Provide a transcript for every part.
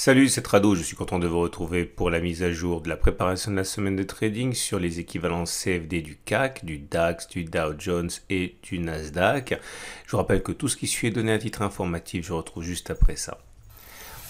Salut, c'est Trado, je suis content de vous retrouver pour la mise à jour de la préparation de la semaine de trading sur les équivalents CFD du CAC, du DAX, du Dow Jones et du Nasdaq. Je vous rappelle que tout ce qui suit est donné à titre informatif, je retrouve juste après ça.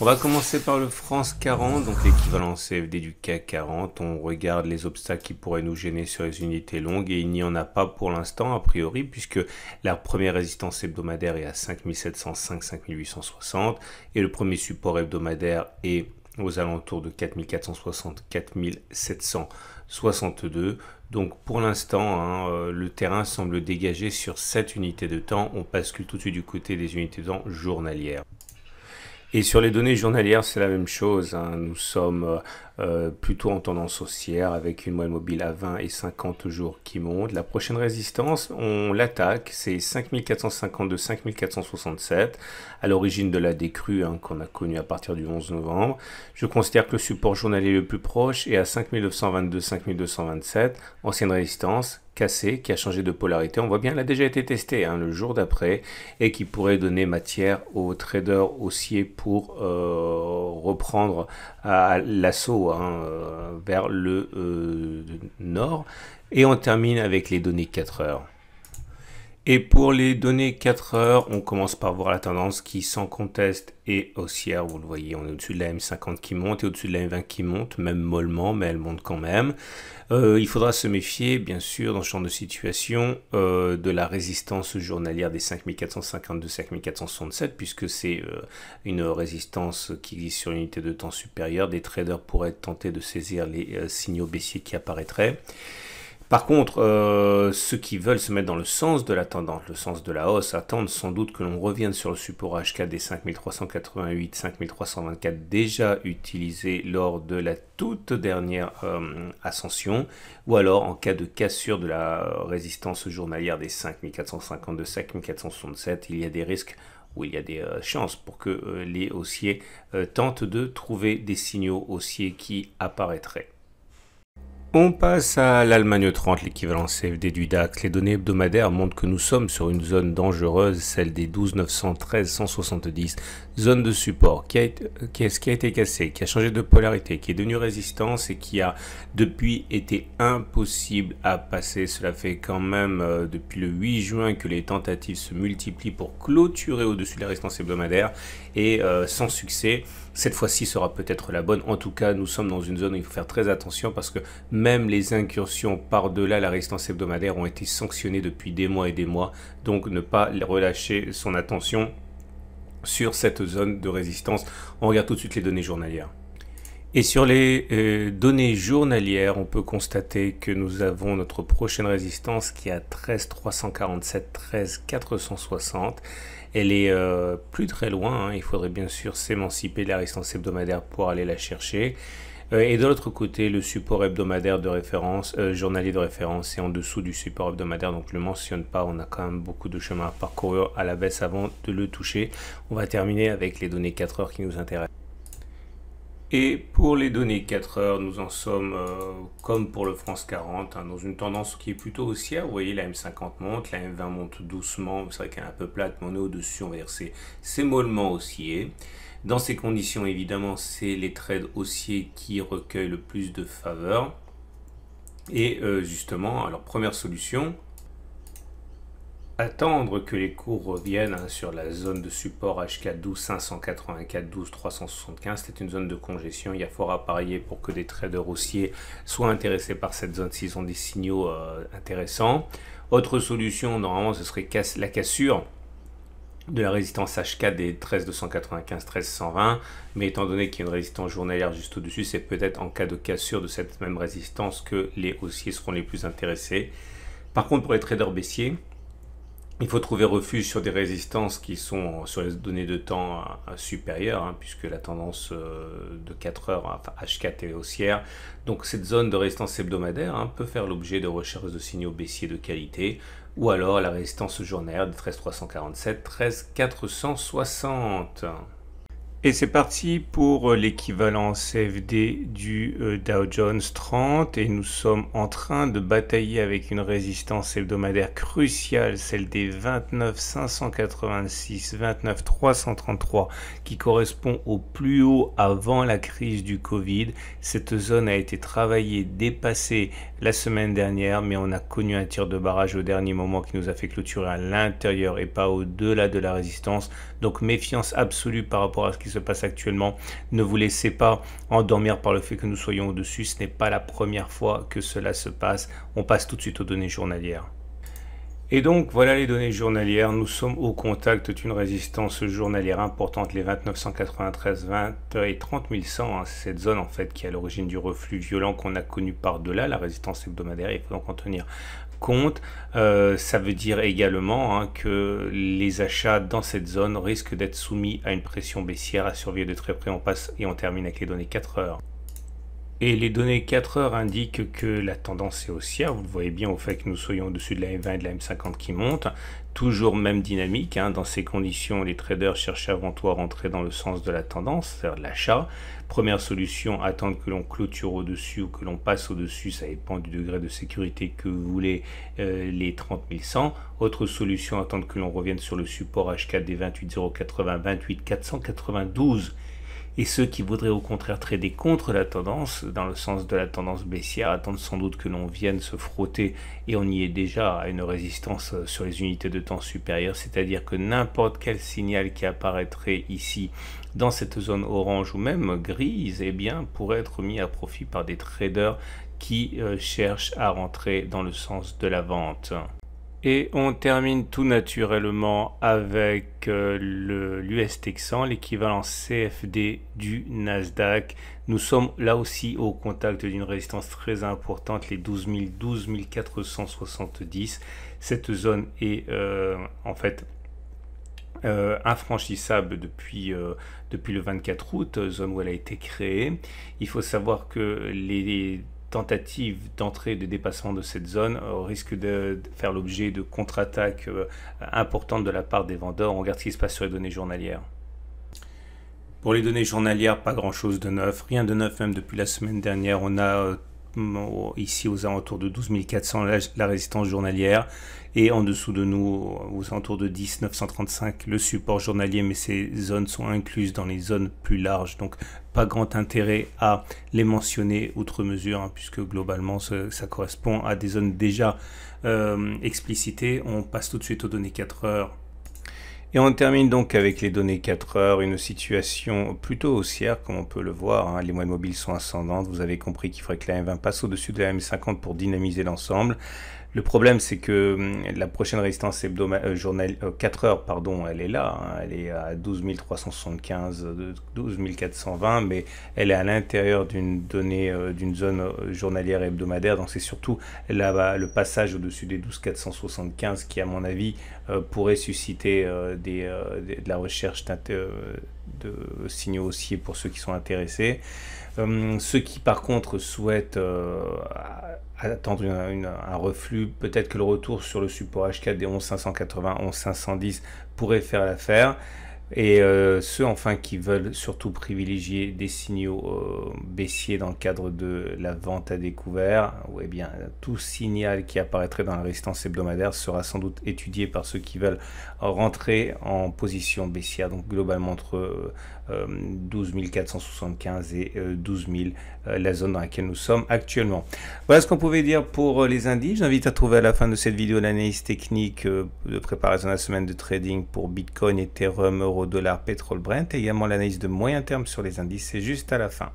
On va commencer par le France 40, donc l'équivalent CFD du CAC 40. On regarde les obstacles qui pourraient nous gêner sur les unités longues et il n'y en a pas pour l'instant, a priori, puisque la première résistance hebdomadaire est à 5705-5860 et le premier support hebdomadaire est aux alentours de 4460 4762. Donc pour l'instant, hein, euh, le terrain semble dégagé sur cette unité de temps. On bascule tout de suite du côté des unités de temps journalières. Et sur les données journalières, c'est la même chose. Hein. Nous sommes euh, euh, plutôt en tendance haussière avec une moyenne mobile à 20 et 50 jours qui monte. La prochaine résistance, on l'attaque, c'est 5452-5467, à l'origine de la décrue hein, qu'on a connue à partir du 11 novembre. Je considère que le support journalier le plus proche est à 5922-5227, ancienne résistance, Cassé, qui a changé de polarité. On voit bien, elle a déjà été testée hein, le jour d'après et qui pourrait donner matière aux traders haussiers pour euh, reprendre à l'assaut hein, euh, vers le euh, nord. Et on termine avec les données 4 heures. Et pour les données 4 heures, on commence par voir la tendance qui sans conteste est haussière. Vous le voyez, on est au-dessus de la M50 qui monte et au-dessus de la M20 qui monte, même mollement, mais elle monte quand même. Euh, il faudra se méfier, bien sûr, dans ce genre de situation, euh, de la résistance journalière des 5452-5467, puisque c'est euh, une résistance qui existe sur une unité de temps supérieure. Des traders pourraient tenter de saisir les signaux baissiers qui apparaîtraient. Par contre, euh, ceux qui veulent se mettre dans le sens de la tendance, le sens de la hausse, attendent sans doute que l'on revienne sur le support HK des 5388, 5324 déjà utilisé lors de la toute dernière euh, ascension, ou alors en cas de cassure de la résistance journalière des 5452, 5467, il y a des risques ou il y a des euh, chances pour que les haussiers tentent de trouver des signaux haussiers qui apparaîtraient. On passe à l'Allemagne 30, l'équivalent CFD du DAX. Les données hebdomadaires montrent que nous sommes sur une zone dangereuse, celle des 12 913 170, zone de support qui a, été, qui, qui a été cassé, qui a changé de polarité, qui est devenue résistance et qui a depuis été impossible à passer. Cela fait quand même euh, depuis le 8 juin que les tentatives se multiplient pour clôturer au-dessus de la résistance hebdomadaire et euh, sans succès. Cette fois-ci sera peut-être la bonne. En tout cas, nous sommes dans une zone où il faut faire très attention parce que même même les incursions par-delà la résistance hebdomadaire ont été sanctionnées depuis des mois et des mois, donc ne pas relâcher son attention sur cette zone de résistance. On regarde tout de suite les données journalières. Et sur les euh, données journalières, on peut constater que nous avons notre prochaine résistance qui est à 13 347, 13 460. Elle est euh, plus très loin, hein. il faudrait bien sûr s'émanciper de la résistance hebdomadaire pour aller la chercher. Euh, et de l'autre côté, le support hebdomadaire de référence, euh, journalier de référence, c'est en dessous du support hebdomadaire, donc ne le mentionne pas. On a quand même beaucoup de chemin à parcourir à la baisse avant de le toucher. On va terminer avec les données 4 heures qui nous intéressent. Et pour les données 4 heures, nous en sommes, euh, comme pour le France 40, hein, dans une tendance qui est plutôt haussière. Vous voyez, la M50 monte, la M20 monte doucement. C'est vrai qu'elle est un peu plate, mais on est au-dessus, on va dire c'est mollement haussier. Dans ces conditions, évidemment, c'est les trades haussiers qui recueillent le plus de faveurs. Et euh, justement, alors première solution, attendre que les cours reviennent hein, sur la zone de support HK12 584 12 375. C'est une zone de congestion. Il y a fort à parier pour que des traders haussiers soient intéressés par cette zone s'ils ont des signaux euh, intéressants. Autre solution, normalement, ce serait la cassure de la résistance HK des 13 295 13 120 mais étant donné qu'il y a une résistance journalière juste au-dessus c'est peut-être en cas de cassure de cette même résistance que les haussiers seront les plus intéressés par contre pour les traders baissiers il faut trouver refuge sur des résistances qui sont sur les données de temps euh, supérieures, hein, puisque la tendance euh, de 4 heures, enfin H4 est haussière. Donc cette zone de résistance hebdomadaire hein, peut faire l'objet de recherches de signaux baissiers de qualité, ou alors la résistance journaire de 13347, 13460. Et c'est parti pour euh, l'équivalent CFD du euh, Dow Jones 30 et nous sommes en train de batailler avec une résistance hebdomadaire cruciale, celle des 29 586, 29 333 qui correspond au plus haut avant la crise du Covid. Cette zone a été travaillée, dépassée la semaine dernière mais on a connu un tir de barrage au dernier moment qui nous a fait clôturer à l'intérieur et pas au-delà de la résistance. Donc méfiance absolue par rapport à ce qui se passe actuellement. Ne vous laissez pas endormir par le fait que nous soyons au-dessus. Ce n'est pas la première fois que cela se passe. On passe tout de suite aux données journalières. Et donc voilà les données journalières, nous sommes au contact d'une résistance journalière importante, les 2993, 20 et 30100, hein, c'est cette zone en fait qui est à l'origine du reflux violent qu'on a connu par-delà, la résistance hebdomadaire, il faut donc en tenir compte. Euh, ça veut dire également hein, que les achats dans cette zone risquent d'être soumis à une pression baissière à surveiller de très près. On passe et on termine avec les données 4 heures. Et les données 4 heures indiquent que la tendance est haussière. Vous le voyez bien au fait que nous soyons au-dessus de la M20 et de la M50 qui montent toujours même dynamique. Hein. Dans ces conditions, les traders cherchent avant tout à rentrer dans le sens de la tendance, c'est-à-dire l'achat. Première solution, attendre que l'on clôture au-dessus ou que l'on passe au-dessus, ça dépend du degré de sécurité que vous voulez, euh, les 30 100. Autre solution, attendre que l'on revienne sur le support H4 des 28,080, 492 et ceux qui voudraient au contraire trader contre la tendance, dans le sens de la tendance baissière, attendent sans doute que l'on vienne se frotter, et on y est déjà à une résistance euh, sur les unités de temps supérieures, c'est-à-dire que n'importe quel signal qui apparaîtrait ici dans cette zone orange ou même grise, eh bien, pourrait être mis à profit par des traders qui euh, cherchent à rentrer dans le sens de la vente. Et on termine tout naturellement avec euh, le l'US Texan, l'équivalent CFD du Nasdaq. Nous sommes là aussi au contact d'une résistance très importante, les 12 470. Cette zone est euh, en fait euh, infranchissable depuis, depuis le 24 août, zone où elle a été créée. Il faut savoir que les tentative d'entrée de dépassement de cette zone euh, risque de faire l'objet de contre-attaques euh, importantes de la part des vendeurs. On regarde ce qui se passe sur les données journalières. Pour les données journalières, pas grand-chose de neuf, rien de neuf même depuis la semaine dernière. On a euh, Oh, ici aux alentours de 12 400 la, résistance journalière et en dessous de nous oh, aux alentours de 10 935 le support journalier mais ces zones sont incluses dans les zones plus larges donc pas grand intérêt à les mentionner outre mesure hein, puisque globalement ça, correspond à des zones déjà euh, explicitées on passe tout de suite aux données 4 heures et on termine donc avec les données 4 heures, une situation plutôt haussière comme on peut le voir. Hein. Les moyennes mobiles sont ascendantes. Vous avez compris qu'il faudrait que la M20 passe au-dessus de la M50 pour dynamiser l'ensemble. Le problème, c'est que hum, la prochaine résistance hebdomadaire, euh, euh, 4 heures, pardon, elle est là. Hein, elle est à 12 375, 12 420, mais elle est à l'intérieur d'une donnée, euh, d'une zone journalière et hebdomadaire. Donc c'est surtout là bah, le passage au-dessus des 12 475 qui, à mon avis, pourrait susciter des, de la recherche de signaux haussiers pour ceux qui sont intéressés. Hum, ceux qui, par contre, souhaitent attendre un reflux. Peut-être que le retour sur le support H4 des 11580, 11510 pourrait faire l'affaire. Et euh, ceux enfin qui veulent surtout privilégier des signaux euh, baissiers dans le cadre de la vente à découvert, eh bien, tout signal qui apparaîtrait dans la résistance hebdomadaire sera sans doute étudié par ceux qui veulent rentrer en position baissière, donc globalement entre 12 euh, 475 euh, et 12 euh, 000, la zone dans laquelle nous sommes actuellement. Voilà ce qu'on pouvait dire pour les indices. J'invite à trouver à la fin de cette vidéo l'analyse technique de préparation de la semaine de trading pour Bitcoin, Ethereum, Euro, Dollar, Pétrole, Brent, et également l'analyse de moyen terme sur les indices, c'est juste à la fin.